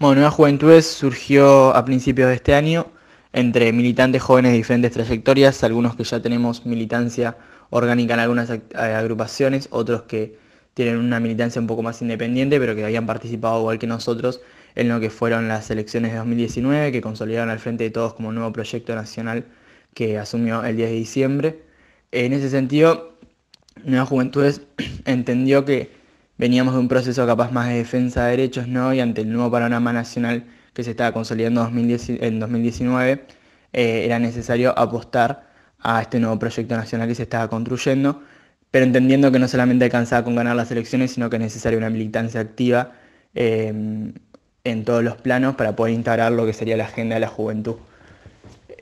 Bueno, Nueva Juventudes surgió a principios de este año entre militantes jóvenes de diferentes trayectorias, algunos que ya tenemos militancia orgánica en algunas eh, agrupaciones, otros que tienen una militancia un poco más independiente, pero que habían participado igual que nosotros en lo que fueron las elecciones de 2019, que consolidaron al frente de todos como un nuevo proyecto nacional que asumió el 10 de diciembre. En ese sentido, Nueva Juventudes entendió que Veníamos de un proceso capaz más de defensa de derechos, Y ante el nuevo panorama nacional que se estaba consolidando en 2019, eh, era necesario apostar a este nuevo proyecto nacional que se estaba construyendo, pero entendiendo que no solamente alcanzaba con ganar las elecciones, sino que es necesaria una militancia activa eh, en todos los planos para poder instaurar lo que sería la agenda de la juventud.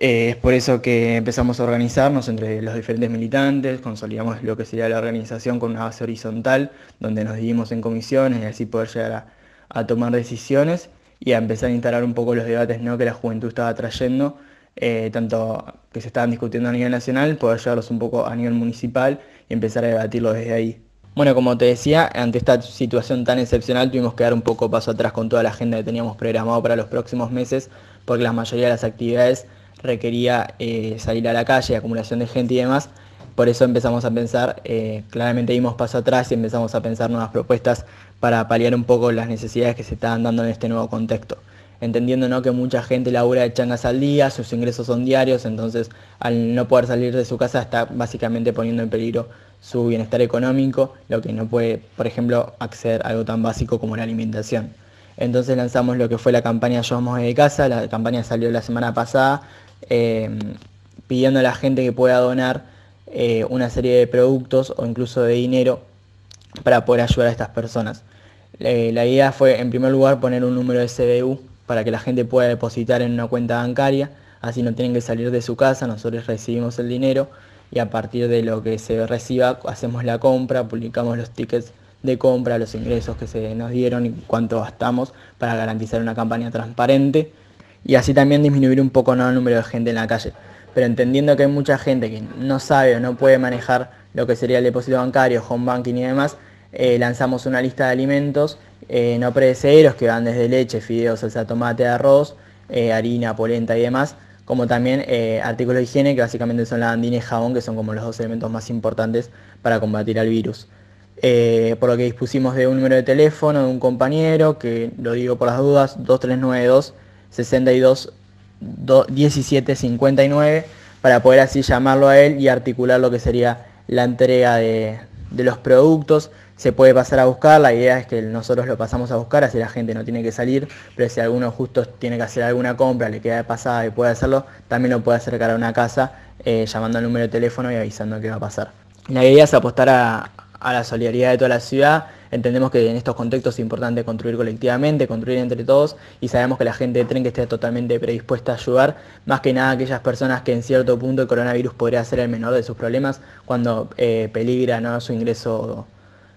Eh, es por eso que empezamos a organizarnos entre los diferentes militantes, consolidamos lo que sería la organización con una base horizontal, donde nos dividimos en comisiones y así poder llegar a, tomar decisiones y a empezar a instalar un poco los debates que la juventud estaba trayendo, eh, tanto que se estaban discutiendo a nivel nacional, poder llevarlos un poco a nivel municipal y empezar a debatirlos desde ahí. Bueno, como te decía, ante esta situación tan excepcional tuvimos que dar un poco paso atrás con toda la agenda que teníamos programado para los próximos meses, porque la mayoría de las actividades requería eh, salir a la calle, acumulación de gente y demás. Por eso empezamos a pensar, eh, claramente dimos paso atrás y empezamos a pensar nuevas propuestas para paliar un poco las necesidades que se estaban dando en este nuevo contexto. Entendiendo ¿no? que mucha gente labura de changas al día, sus ingresos son diarios, entonces al no poder salir de su casa está básicamente poniendo en peligro su bienestar económico, lo que no puede, por ejemplo, acceder a algo tan básico como la alimentación. Entonces lanzamos lo que fue la campaña Yo Somos de Casa, la campaña salió la semana pasada, Em, pidiendo a la gente que pueda donar eh, una serie de productos o incluso de dinero para poder ayudar a estas personas. Eh, la idea fue, en primer lugar, poner un número de CBU para que la gente pueda depositar en una cuenta bancaria, así no tienen que salir de su casa, nosotros recibimos el dinero y a partir de lo que se reciba hacemos la compra, publicamos los tickets de compra, los ingresos que se nos dieron y cuánto gastamos para garantizar una campaña transparente y así también disminuir un poco el número de gente en la calle. Pero entendiendo que hay mucha gente que no sabe o no puede manejar lo que sería el depósito bancario, home banking y demás, eh, lanzamos una lista de alimentos eh, no predecederos, que van desde leche, fideos, salsa tomate, arroz, eh, harina, polenta y demás, como también artículos de higiene que básicamente son la andina y jabón, que son como los dos elementos más importantes para combatir al virus. por lo que dispusimos de un número de teléfono de un compañero, que lo digo por las dudas, 2392 62 17 59 para poder así llamarlo a él y articular lo que sería la entrega de, los productos. Se puede pasar a buscar, la idea es que nosotros lo pasamos a buscar, así la gente no tiene que salir, pero si alguno justo tiene que hacer alguna compra, le queda de pasada y puede hacerlo, también lo puede acercar a una casa eh, llamando al número de teléfono y avisando qué va a pasar. La idea es apostar a, a la solidaridad de toda la ciudad Entendemos que en estos contextos es importante construir colectivamente, construir entre todos y sabemos que la gente de tren que esté totalmente predispuesta a ayudar, más que nada aquellas personas que en cierto punto el coronavirus podría ser el menor de sus problemas cuando eh, peligra su ingreso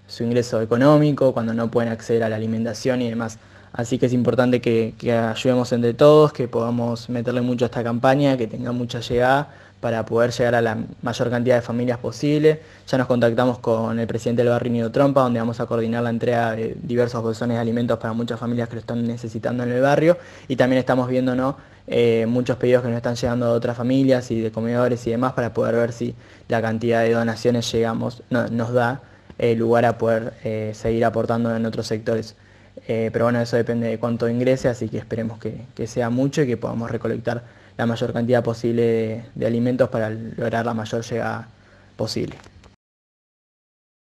su ingreso económico, cuando no pueden acceder a la alimentación y demás. Así que es importante que, que ayudemos entre todos, que podamos meterle mucho a esta campaña, que tenga mucha llegada para poder llegar a la mayor cantidad de familias posible. Ya nos contactamos con el presidente del barrio Nido Trompa, donde vamos a coordinar la entrega de diversos bolsones de alimentos para muchas familias que lo están necesitando en el barrio. Y también estamos viendo eh, muchos pedidos que nos están llegando de otras familias y de comedores y demás para poder ver si la cantidad de donaciones llegamos, nos da eh, lugar a poder eh, seguir aportando en otros sectores. pero bueno, eso depende de cuánto ingrese, así que esperemos que sea mucho y que podamos recolectar la mayor cantidad posible de, alimentos para lograr la mayor llegada posible.